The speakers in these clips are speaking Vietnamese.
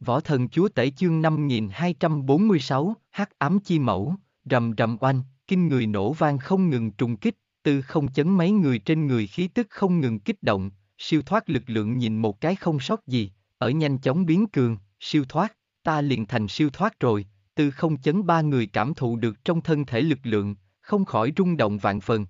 Võ thần chúa tể chương 5246, hắc ám chi mẫu, rầm rầm oanh, kinh người nổ vang không ngừng trùng kích, tư không chấn mấy người trên người khí tức không ngừng kích động, siêu thoát lực lượng nhìn một cái không sót gì, ở nhanh chóng biến cường, siêu thoát, ta liền thành siêu thoát rồi, tư không chấn ba người cảm thụ được trong thân thể lực lượng, không khỏi rung động vạn phần.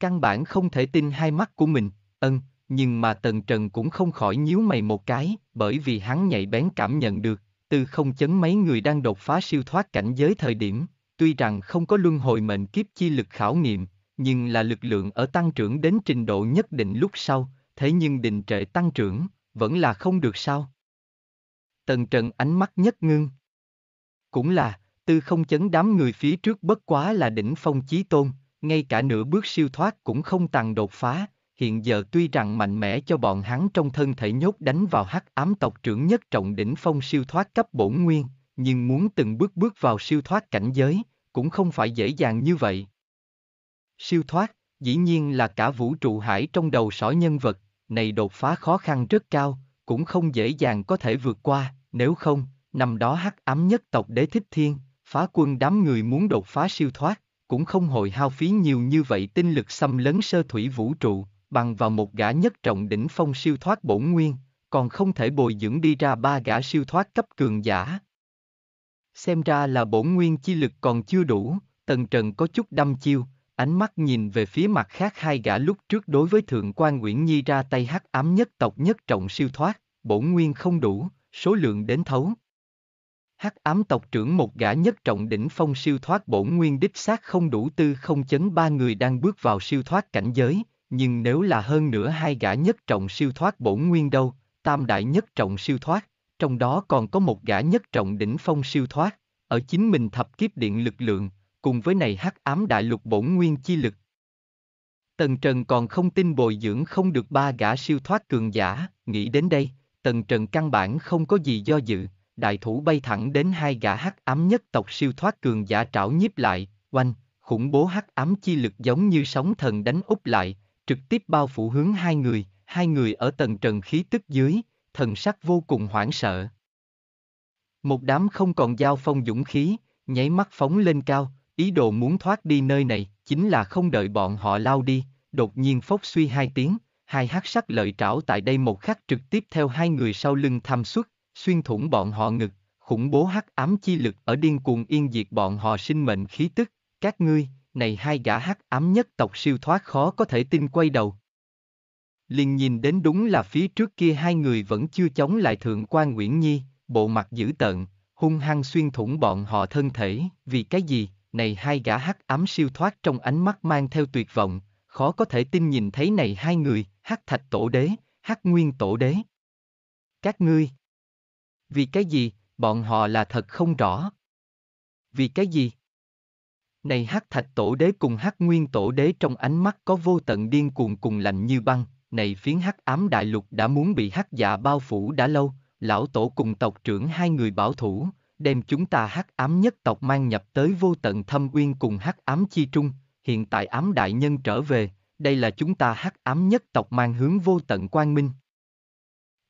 Căn bản không thể tin hai mắt của mình, ân, nhưng mà Tần Trần cũng không khỏi nhíu mày một cái, bởi vì hắn nhạy bén cảm nhận được, từ không chấn mấy người đang đột phá siêu thoát cảnh giới thời điểm, tuy rằng không có luân hồi mệnh kiếp chi lực khảo nghiệm, nhưng là lực lượng ở tăng trưởng đến trình độ nhất định lúc sau, thế nhưng đình trệ tăng trưởng, vẫn là không được sao. Tần Trần ánh mắt nhất ngưng. Cũng là, tư không chấn đám người phía trước bất quá là đỉnh phong chí tôn, ngay cả nửa bước siêu thoát cũng không tàn đột phá, hiện giờ tuy rằng mạnh mẽ cho bọn hắn trong thân thể nhốt đánh vào hắc ám tộc trưởng nhất trọng đỉnh phong siêu thoát cấp bổn nguyên, nhưng muốn từng bước bước vào siêu thoát cảnh giới, cũng không phải dễ dàng như vậy. Siêu thoát, dĩ nhiên là cả vũ trụ hải trong đầu sỏi nhân vật, này đột phá khó khăn rất cao, cũng không dễ dàng có thể vượt qua, nếu không, năm đó hắc ám nhất tộc đế thích thiên, phá quân đám người muốn đột phá siêu thoát, cũng không hội hao phí nhiều như vậy tinh lực xâm lấn sơ thủy vũ trụ, bằng vào một gã nhất trọng đỉnh phong siêu thoát bổn nguyên, còn không thể bồi dưỡng đi ra ba gã siêu thoát cấp cường giả. Xem ra là bổn nguyên chi lực còn chưa đủ, Tần Trần có chút đâm chiêu, ánh mắt nhìn về phía mặt khác hai gã lúc trước đối với Thượng quan Nguyễn Nhi ra tay hắc ám nhất tộc nhất trọng siêu thoát, bổn nguyên không đủ, số lượng đến thấu. Hắc ám tộc trưởng một gã nhất trọng đỉnh phong siêu thoát bổn nguyên đích xác không đủ tư không chấn ba người đang bước vào siêu thoát cảnh giới, nhưng nếu là hơn nữa hai gã nhất trọng siêu thoát bổn nguyên đâu, tam đại nhất trọng siêu thoát, trong đó còn có một gã nhất trọng đỉnh phong siêu thoát, ở chính mình thập kiếp điện lực lượng, cùng với này hắc ám đại lục bổn nguyên chi lực. Tần Trần còn không tin bồi dưỡng không được ba gã siêu thoát cường giả, nghĩ đến đây, Tần Trần căn bản không có gì do dự, đại thủ bay thẳng đến hai gã hắc ám nhất tộc siêu thoát cường giả trảo nhiếp lại, oanh, khủng bố hắc ám chi lực giống như sóng thần đánh úp lại, trực tiếp bao phủ hướng hai người, hai người ở tầng trần khí tức dưới, thần sắc vô cùng hoảng sợ. Một đám không còn giao phong dũng khí, nháy mắt phóng lên cao, ý đồ muốn thoát đi nơi này, chính là không đợi bọn họ lao đi, đột nhiên phốc suy hai tiếng, hai hắc sắc lợi trảo tại đây một khắc trực tiếp theo hai người sau lưng tham xuất, xuyên thủng bọn họ ngực, khủng bố hắc ám chi lực ở điên cuồng yên diệt bọn họ sinh mệnh khí tức, các ngươi, này hai gã hắc ám nhất tộc siêu thoát khó có thể tin quay đầu. Liền nhìn đến đúng là phía trước kia hai người vẫn chưa chống lại thượng quan Nguyễn Nhi, bộ mặt dữ tợn, hung hăng xuyên thủng bọn họ thân thể, vì cái gì, này hai gã hắc ám siêu thoát trong ánh mắt mang theo tuyệt vọng, khó có thể tin nhìn thấy này hai người, hắc thạch tổ đế, hắc nguyên tổ đế. Các ngươi, vì cái gì, bọn họ là thật không rõ. Vì cái gì? Này hắc thạch tổ đế cùng hắc nguyên tổ đế trong ánh mắt có vô tận điên cuồng cùng lạnh như băng, này phiến hắc ám đại lục đã muốn bị hắc dạ bao phủ đã lâu, lão tổ cùng tộc trưởng hai người bảo thủ, đem chúng ta hắc ám nhất tộc mang nhập tới vô tận thâm uyên cùng hắc ám chi trung, hiện tại ám đại nhân trở về, đây là chúng ta hắc ám nhất tộc mang hướng vô tận quang minh.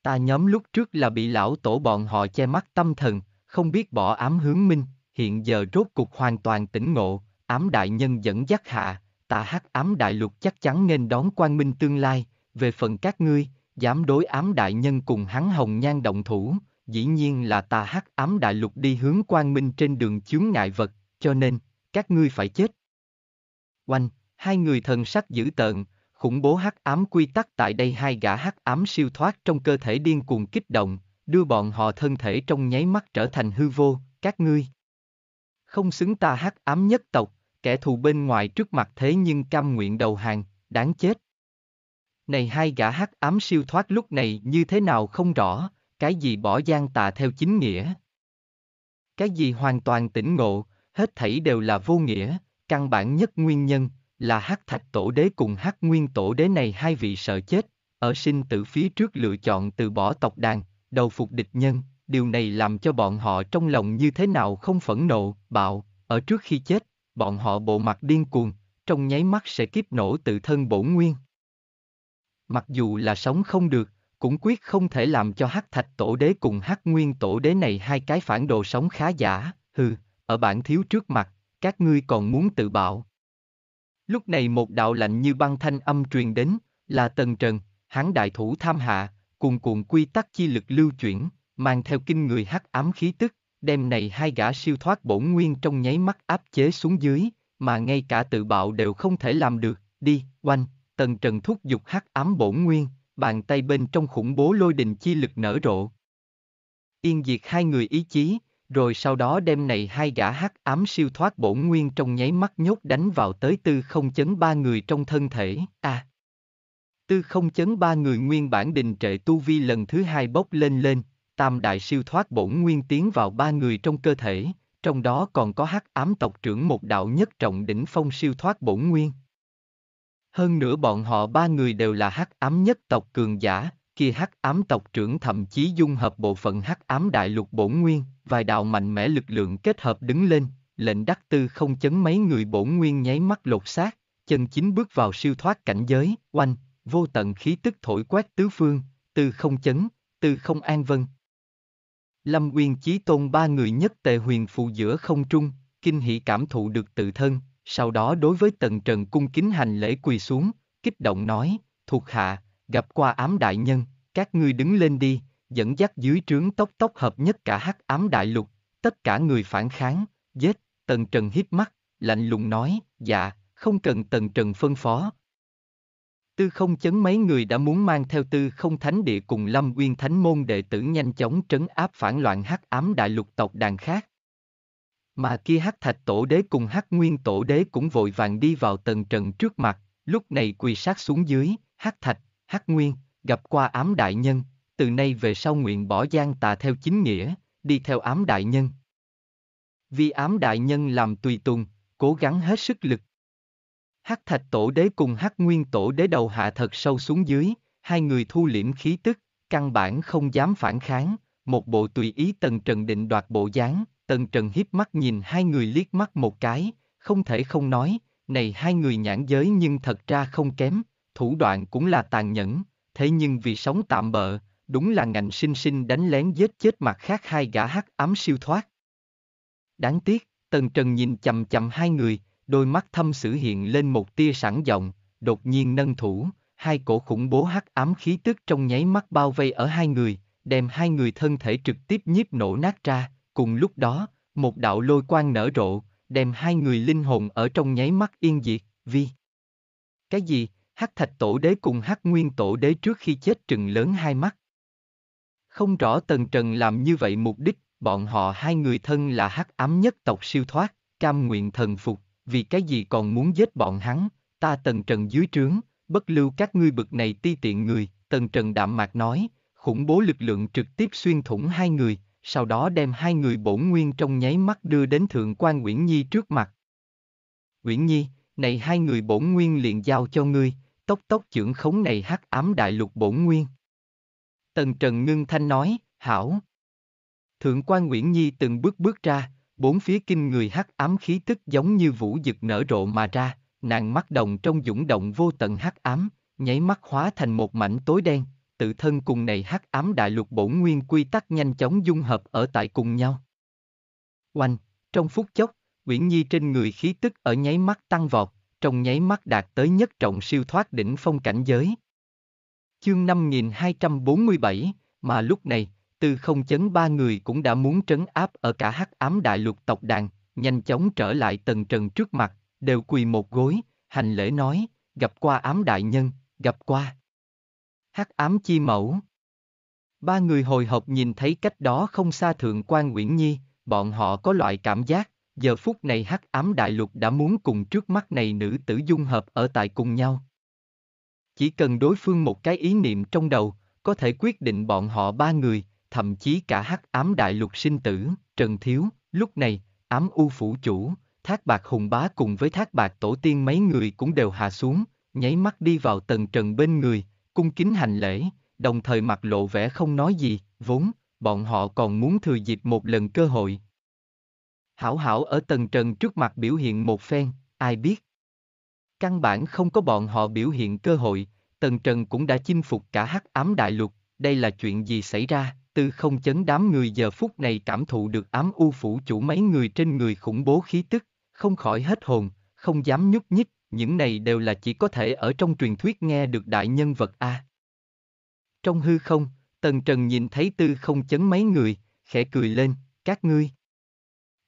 Ta nhóm lúc trước là bị lão tổ bọn họ che mắt tâm thần, không biết bỏ ám hướng minh, hiện giờ rốt cục hoàn toàn tỉnh ngộ, ám đại nhân dẫn dắt hạ, tạ hắc ám đại lục chắc chắn nên đón quan minh tương lai, về phần các ngươi, dám đối ám đại nhân cùng hắn hồng nhan động thủ, dĩ nhiên là tà hắc ám đại lục đi hướng quan minh trên đường chướng ngại vật, cho nên, các ngươi phải chết. Oanh, hai người thần sắc dữ tợn, khủng bố hắc ám quy tắc tại đây hai gã hắc ám siêu thoát trong cơ thể điên cuồng kích động, đưa bọn họ thân thể trong nháy mắt trở thành hư vô, các ngươi. Không xứng ta hắc ám nhất tộc, kẻ thù bên ngoài trước mặt thế nhưng cam nguyện đầu hàng, đáng chết. Này hai gã hắc ám siêu thoát lúc này như thế nào không rõ, cái gì bỏ gian tà theo chính nghĩa. Cái gì hoàn toàn tỉnh ngộ, hết thảy đều là vô nghĩa, căn bản nhất nguyên nhân là hắc thạch tổ đế cùng hắc nguyên tổ đế này hai vị sợ chết, ở sinh tử phía trước lựa chọn từ bỏ tộc đàn, đầu phục địch nhân, điều này làm cho bọn họ trong lòng như thế nào không phẫn nộ, bạo, ở trước khi chết, bọn họ bộ mặt điên cuồng, trong nháy mắt sẽ kiếp nổ tự thân bổn nguyên. Mặc dù là sống không được, cũng quyết không thể làm cho hắc thạch tổ đế cùng hắc nguyên tổ đế này hai cái phản đồ sống khá giả, hừ, ở bản thiếu trước mặt, các ngươi còn muốn tự bạo. Lúc này một đạo lạnh như băng thanh âm truyền đến, là Tần Trần, hắn đại thủ tham hạ, cùng cùng quy tắc chi lực lưu chuyển, mang theo kinh người hắc ám khí tức, đêm này hai gã siêu thoát bổn nguyên trong nháy mắt áp chế xuống dưới, mà ngay cả tự bạo đều không thể làm được, đi, oanh, tần trần thúc giục hắc ám bổn nguyên, bàn tay bên trong khủng bố lôi đình chi lực nở rộ. Yên diệt hai người ý chí, rồi sau đó đêm này hai gã hắc ám siêu thoát bổn nguyên trong nháy mắt nhốt đánh vào tới tư không chấn ba người trong thân thể, à. Tư không chấn ba người nguyên bản đình trệ tu vi lần thứ hai bốc lên lên, tam đại siêu thoát bổn nguyên tiến vào ba người trong cơ thể, trong đó còn có hắc ám tộc trưởng một đạo nhất trọng đỉnh phong siêu thoát bổn nguyên. Hơn nữa bọn họ ba người đều là hắc ám nhất tộc cường giả, kia hắc ám tộc trưởng thậm chí dung hợp bộ phận hắc ám đại lục bổn nguyên, vài đạo mạnh mẽ lực lượng kết hợp đứng lên, lệnh đắc tư không chấn mấy người bổn nguyên nháy mắt lột xác, chân chính bước vào siêu thoát cảnh giới, oanh, vô tận khí tức thổi quét tứ phương, tư không chấn, tư không an vân, Lâm Nguyên Chí Tôn ba người nhất tề huyền phụ giữa không trung, kinh hỉ cảm thụ được tự thân, sau đó đối với tần trần cung kính hành lễ quỳ xuống, kích động nói, thuộc hạ, gặp qua ám đại nhân, các ngươi đứng lên đi, dẫn dắt dưới trướng tóc tóc hợp nhất cả hắc ám đại lục, tất cả người phản kháng, giết, tần trần hít mắt, lạnh lùng nói, dạ, không cần tần trần phân phó, Tư không chấn mấy người đã muốn mang theo tư không thánh địa cùng Lâm Uyên Thánh môn đệ tử nhanh chóng trấn áp phản loạn hắc ám đại lục tộc đàn khác. Mà kia hắc thạch tổ đế cùng hắc nguyên tổ đế cũng vội vàng đi vào tầng trần trước mặt, lúc này quỳ sát xuống dưới, hắc thạch, hắc nguyên, gặp qua ám đại nhân, từ nay về sau nguyện bỏ gian tà theo chính nghĩa, đi theo ám đại nhân. Vì ám đại nhân làm tùy tùng, cố gắng hết sức lực. Hắc thạch tổ đế cùng hắc nguyên tổ đế đầu hạ thật sâu xuống dưới, hai người thu liễm khí tức, căn bản không dám phản kháng, một bộ tùy ý tần trần định đoạt bộ dáng, tần trần hiếp mắt nhìn hai người liếc mắt một cái, không thể không nói, này hai người nhãn giới nhưng thật ra không kém, thủ đoạn cũng là tàn nhẫn, thế nhưng vì sống tạm bợ, đúng là ngành sinh sinh đánh lén giết chết mặt khác hai gã hắc ám siêu thoát. Đáng tiếc, tần trần nhìn chầm chầm hai người, đôi mắt thâm sử hiện lên một tia sẵn giọng, đột nhiên nâng thủ, hai cổ khủng bố hắc ám khí tức trong nháy mắt bao vây ở hai người, đem hai người thân thể trực tiếp nhiếp nổ nát ra, cùng lúc đó, một đạo lôi quang nở rộ, đem hai người linh hồn ở trong nháy mắt yên diệt, vi. Cái gì, hắc thạch tổ đế cùng hắc nguyên tổ đế trước khi chết trừng lớn hai mắt. Không rõ tần trần làm như vậy mục đích, bọn họ hai người thân là hắc ám nhất tộc siêu thoát, cam nguyện thần phục, vì cái gì còn muốn giết bọn hắn, ta tần trần dưới trướng, bất lưu các ngươi bực này ti tiện người, tần trần đạm mạc nói, khủng bố lực lượng trực tiếp xuyên thủng hai người, sau đó đem hai người bổn nguyên trong nháy mắt đưa đến thượng quan Nguyễn Nhi trước mặt. Nguyễn Nhi, này hai người bổn nguyên liền giao cho ngươi, tốc tốc trưởng khống này hắc ám đại lục bổn nguyên. Tần Trần ngưng thanh nói, hảo. Thượng quan Nguyễn Nhi từng bước bước ra, bốn phía kinh người hắc ám khí tức giống như vũ dực nở rộ mà ra, nàng mắt đồng trong dũng động vô tận hắc ám, nháy mắt hóa thành một mảnh tối đen, tự thân cùng này hắc ám đại lục bổn nguyên quy tắc nhanh chóng dung hợp ở tại cùng nhau. Oanh, trong phút chốc, Uyển Nhi trên người khí tức ở nháy mắt tăng vọt, trong nháy mắt đạt tới nhất trọng siêu thoát đỉnh phong cảnh giới. Chương 5247, mà lúc này, Tư không chấn ba người cũng đã muốn trấn áp ở cả hắc ám đại lục tộc đàn, nhanh chóng trở lại tầng trần trước mặt, đều quỳ một gối, hành lễ nói, gặp qua ám đại nhân, gặp qua. Hắc ám chi mẫu. Ba người hồi hộp nhìn thấy cách đó không xa thượng quan Nguyễn Nhi, bọn họ có loại cảm giác, giờ phút này hắc ám đại lục đã muốn cùng trước mắt này nữ tử dung hợp ở tại cùng nhau. Chỉ cần đối phương một cái ý niệm trong đầu, có thể quyết định bọn họ ba người, thậm chí cả hắc ám đại lục sinh tử, Trần Thiếu, lúc này, ám u phủ chủ, thác bạc hùng bá cùng với thác bạc tổ tiên mấy người cũng đều hạ xuống, nháy mắt đi vào tầng trần bên người, cung kính hành lễ, đồng thời mặt lộ vẻ không nói gì, vốn, bọn họ còn muốn thừa dịp một lần cơ hội. Hảo hảo ở tầng trần trước mặt biểu hiện một phen, ai biết. Căn bản không có bọn họ biểu hiện cơ hội, tầng trần cũng đã chinh phục cả hắc ám đại lục, đây là chuyện gì xảy ra? tư không chấn đám người giờ phút này cảm thụ được ám u phủ chủ mấy người trên người khủng bố khí tức, không khỏi hết hồn, không dám nhúc nhích, những này đều là chỉ có thể ở trong truyền thuyết nghe được đại nhân vật A. Trong hư không, Tần Trần nhìn thấy tư không chấn mấy người, khẽ cười lên, các ngươi.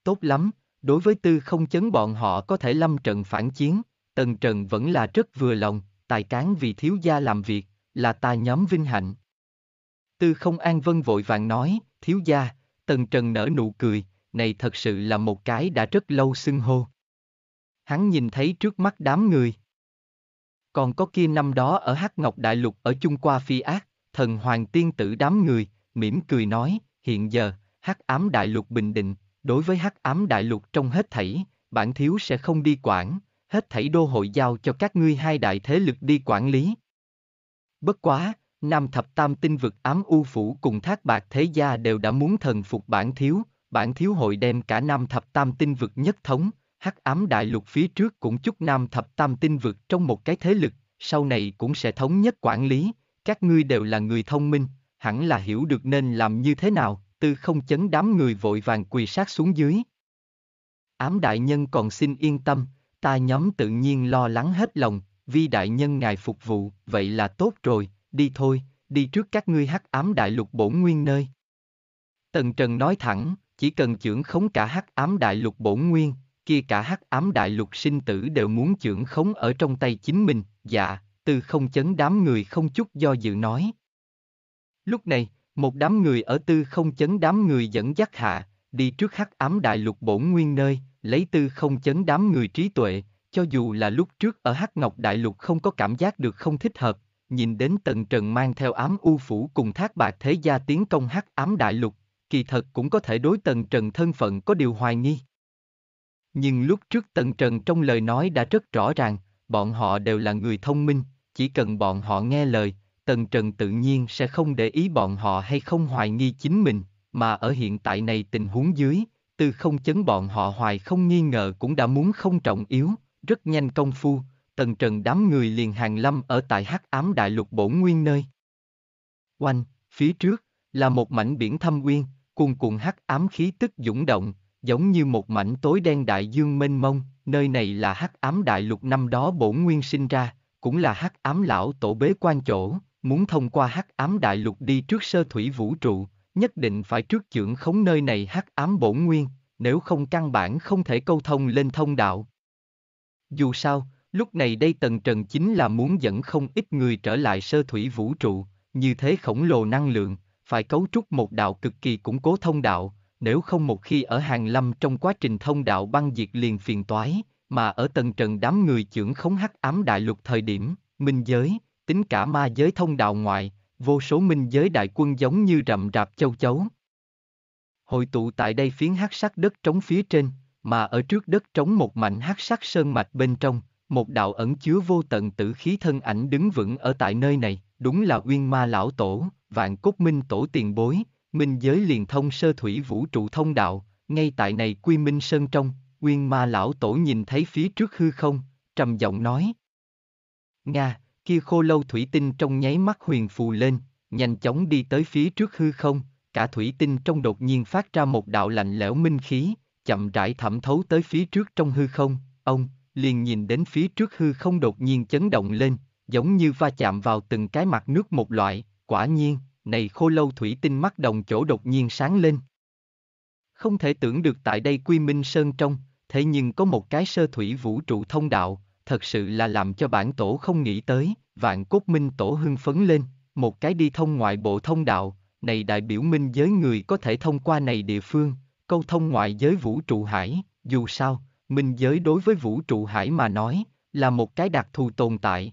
Tốt lắm, đối với tư không chấn bọn họ có thể lâm trận phản chiến, Tần Trần vẫn là rất vừa lòng, tài cán vì thiếu gia làm việc, là ta nhóm vinh hạnh. Tư không an vân vội vàng nói, thiếu gia, tần trần nở nụ cười, này thật sự là một cái đã rất lâu xưng hô. Hắn nhìn thấy trước mắt đám người. Còn có kia năm đó ở Hắc Ngọc Đại Lục ở Trung Qua Phi Ác, thần hoàng tiên tử đám người, mỉm cười nói, hiện giờ, Hắc Ám Đại Lục bình định, đối với Hắc Ám Đại Lục trong hết thảy, bản thiếu sẽ không đi quản, hết thảy đô hội giao cho các ngươi hai đại thế lực đi quản lý. Bất quá, Nam thập tam tinh vực ám u phủ cùng thác bạc thế gia đều đã muốn thần phục bản thiếu, bản thiếu hội đem cả Nam thập tam tinh vực nhất thống, hắc ám đại lục phía trước cũng chúc Nam thập tam tinh vực trong một cái thế lực, sau này cũng sẽ thống nhất quản lý, các ngươi đều là người thông minh, hẳn là hiểu được nên làm như thế nào, tư không chấn đám người vội vàng quỳ sát xuống dưới. Ám đại nhân còn xin yên tâm, ta nhóm tự nhiên lo lắng hết lòng, vì đại nhân ngài phục vụ, vậy là tốt rồi, đi thôi, đi trước các ngươi hắc ám đại lục bổn nguyên nơi. Tần Trần nói thẳng, chỉ cần trưởng khống cả hắc ám đại lục bổn nguyên, kia cả hắc ám đại lục sinh tử đều muốn trưởng khống ở trong tay chính mình, dạ, từ không chấn đám người không chút do dự nói. Lúc này, một đám người ở tư không chấn đám người dẫn dắt hạ, đi trước hắc ám đại lục bổn nguyên nơi, lấy tư không chấn đám người trí tuệ, cho dù là lúc trước ở hắc ngọc đại lục không có cảm giác được không thích hợp, nhìn đến tận trần mang theo ám u phủ cùng thác bạc thế gia tiến công hắc ám đại lục, kỳ thật cũng có thể đối tần trần thân phận có điều hoài nghi. Nhưng lúc trước tần trần trong lời nói đã rất rõ ràng, bọn họ đều là người thông minh, chỉ cần bọn họ nghe lời, tần trần tự nhiên sẽ không để ý bọn họ hay không hoài nghi chính mình, mà ở hiện tại này tình huống dưới, từ không chấn bọn họ hoài không nghi ngờ cũng đã muốn không trọng yếu, rất nhanh công phu, tần trần đám người liền hàng lâm ở tại hắc ám đại lục bổn nguyên nơi. quanh phía trước, là một mảnh biển thâm nguyên, cuồn cuộn hắc ám khí tức dũng động, giống như một mảnh tối đen đại dương mênh mông, nơi này là hắc ám đại lục năm đó bổn nguyên sinh ra, cũng là hắc ám lão tổ bế quan chỗ, muốn thông qua hắc ám đại lục đi trước sơ thủy vũ trụ, nhất định phải trước trưởng khống nơi này hắc ám bổn nguyên, nếu không căn bản không thể câu thông lên thông đạo. Dù sao, Lúc này đây tần trần chính là muốn dẫn không ít người trở lại sơ thủy vũ trụ, như thế khổng lồ năng lượng, phải cấu trúc một đạo cực kỳ củng cố thông đạo, nếu không một khi ở hàng lâm trong quá trình thông đạo băng diệt liền phiền toái, mà ở tần trần đám người trưởng khống hắc ám đại lục thời điểm, minh giới, tính cả ma giới thông đạo ngoại, vô số minh giới đại quân giống như rậm rạp châu chấu. Hội tụ tại đây phiến hắc sắc đất trống phía trên, mà ở trước đất trống một mảnh hắc sắc sơn mạch bên trong, một đạo ẩn chứa vô tận tử khí thân ảnh đứng vững ở tại nơi này, đúng là uyên ma lão tổ, vạn cốt minh tổ tiền bối, minh giới liền thông sơ thủy vũ trụ thông đạo, ngay tại này quy minh sơn trong, uyên ma lão tổ nhìn thấy phía trước hư không, trầm giọng nói. Nga, kia khô lâu thủy tinh trong nháy mắt huyền phù lên, nhanh chóng đi tới phía trước hư không, cả thủy tinh trong đột nhiên phát ra một đạo lạnh lẽo minh khí, chậm rãi thẩm thấu tới phía trước trong hư không, ông, liền nhìn đến phía trước hư không đột nhiên chấn động lên, giống như va chạm vào từng cái mặt nước một loại, quả nhiên, này khô lâu thủy tinh mắt đồng chỗ đột nhiên sáng lên. Không thể tưởng được tại đây Quy Minh Sơn trong, thế nhưng có một cái sơ thủy vũ trụ thông đạo, thật sự là làm cho bản tổ không nghĩ tới, vạn cốt minh tổ hưng phấn lên, một cái đi thông ngoại bộ thông đạo, này đại biểu minh giới người có thể thông qua này địa phương, câu thông ngoại giới vũ trụ hải, dù sao, minh giới đối với vũ trụ hải mà nói, là một cái đặc thù tồn tại.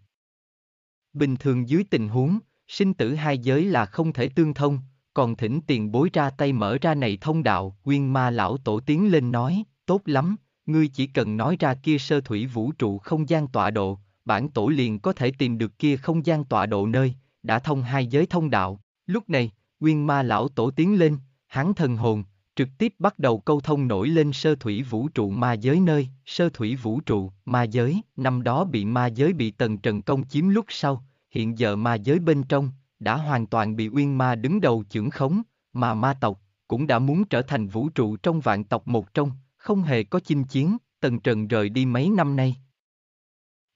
Bình thường dưới tình huống, sinh tử hai giới là không thể tương thông, còn thỉnh tiền bối ra tay mở ra này thông đạo, quyên ma lão tổ tiến lên nói, tốt lắm, ngươi chỉ cần nói ra kia sơ thủy vũ trụ không gian tọa độ, bản tổ liền có thể tìm được kia không gian tọa độ nơi, đã thông hai giới thông đạo. Lúc này, quyên ma lão tổ tiến lên, hắn thần hồn, trực tiếp bắt đầu câu thông nổi lên sơ thủy vũ trụ ma giới nơi, sơ thủy vũ trụ, ma giới, năm đó bị ma giới bị tần trần công chiếm lúc sau, hiện giờ ma giới bên trong, đã hoàn toàn bị uyên ma đứng đầu chưởng khống, mà ma tộc, cũng đã muốn trở thành vũ trụ trong vạn tộc một trong, không hề có chinh chiến, tần trần rời đi mấy năm nay.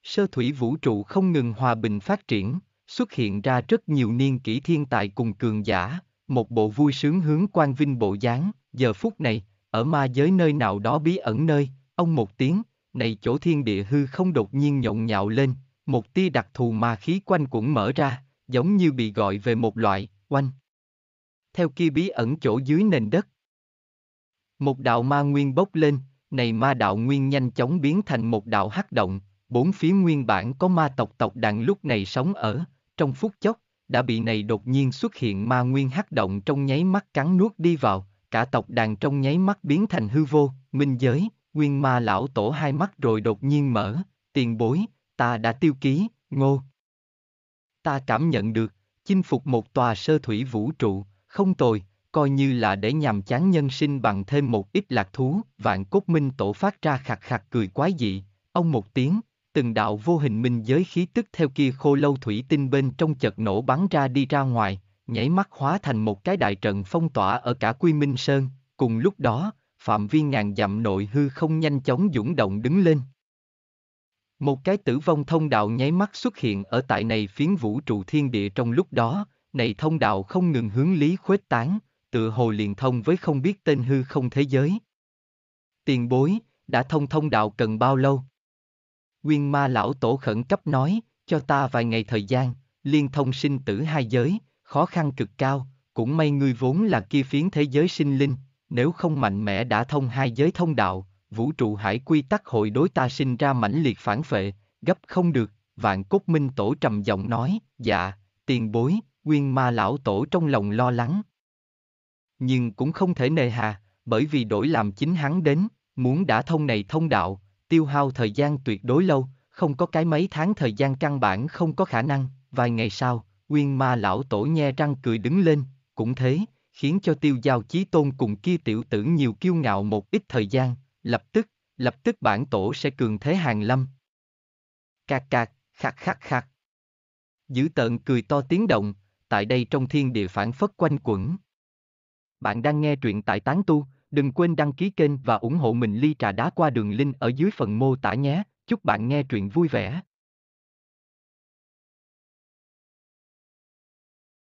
Sơ thủy vũ trụ không ngừng hòa bình phát triển, xuất hiện ra rất nhiều niên kỷ thiên tài cùng cường giả, một bộ vui sướng hướng quan vinh bộ dáng, Giờ phút này, ở ma giới nơi nào đó bí ẩn nơi, ông một tiếng, này chỗ thiên địa hư không đột nhiên nhộn nhạo lên, một tia đặc thù ma khí quanh cũng mở ra, giống như bị gọi về một loại, quanh Theo kia bí ẩn chỗ dưới nền đất. Một đạo ma nguyên bốc lên, này ma đạo nguyên nhanh chóng biến thành một đạo hắc động, bốn phía nguyên bản có ma tộc tộc đàn lúc này sống ở, trong phút chốc, đã bị này đột nhiên xuất hiện ma nguyên hắc động trong nháy mắt cắn nuốt đi vào, cả tộc đàn trong nháy mắt biến thành hư vô, minh giới, nguyên ma lão tổ hai mắt rồi đột nhiên mở, tiền bối, ta đã tiêu ký, ngô. Ta cảm nhận được, chinh phục một tòa sơ thủy vũ trụ, không tồi, coi như là để nhàm chán nhân sinh bằng thêm một ít lạc thú, vạn cốt minh tổ phát ra khạc khạc cười quái dị, ông một tiếng, từng đạo vô hình minh giới khí tức theo kia khô lâu thủy tinh bên trong chợt nổ bắn ra đi ra ngoài, nhảy mắt hóa thành một cái đại trận phong tỏa ở cả Quy Minh Sơn, cùng lúc đó, phạm vi ngàn dặm nội hư không nhanh chóng dũng động đứng lên. Một cái tử vong thông đạo nháy mắt xuất hiện ở tại này phiến vũ trụ thiên địa trong lúc đó, này thông đạo không ngừng hướng lý khuếch tán, tựa hồ liền thông với không biết tên hư không thế giới. Tiền bối, đã thông thông đạo cần bao lâu? Nguyên ma lão tổ khẩn cấp nói, cho ta vài ngày thời gian, liên thông sinh tử hai giới, khó khăn cực cao, cũng may ngươi vốn là kia phiến thế giới sinh linh, nếu không mạnh mẽ đã thông hai giới thông đạo, vũ trụ hải quy tắc hội đối ta sinh ra mãnh liệt phản phệ, gấp không được, vạn cốt minh tổ trầm giọng nói, dạ, tiền bối, nguyên ma lão tổ trong lòng lo lắng. Nhưng cũng không thể nề hà, bởi vì đổi làm chính hắn đến, muốn đã thông này thông đạo, tiêu hao thời gian tuyệt đối lâu, không có cái mấy tháng thời gian căn bản không có khả năng, vài ngày sau, Nguyên ma lão tổ nhe răng cười đứng lên, cũng thế, khiến cho tiêu giao chí tôn cùng kia tiểu tử nhiều kiêu ngạo một ít thời gian, lập tức, lập tức bản tổ sẽ cường thế hàng lâm. Cạc cạc, khạc khạc khạc. Giữ tợn cười to tiếng động, tại đây trong thiên địa phản phất quanh quẩn. Bạn đang nghe truyện tại Tán Tu, đừng quên đăng ký kênh và ủng hộ mình ly trà đá qua đường link ở dưới phần mô tả nhé. Chúc bạn nghe truyện vui vẻ.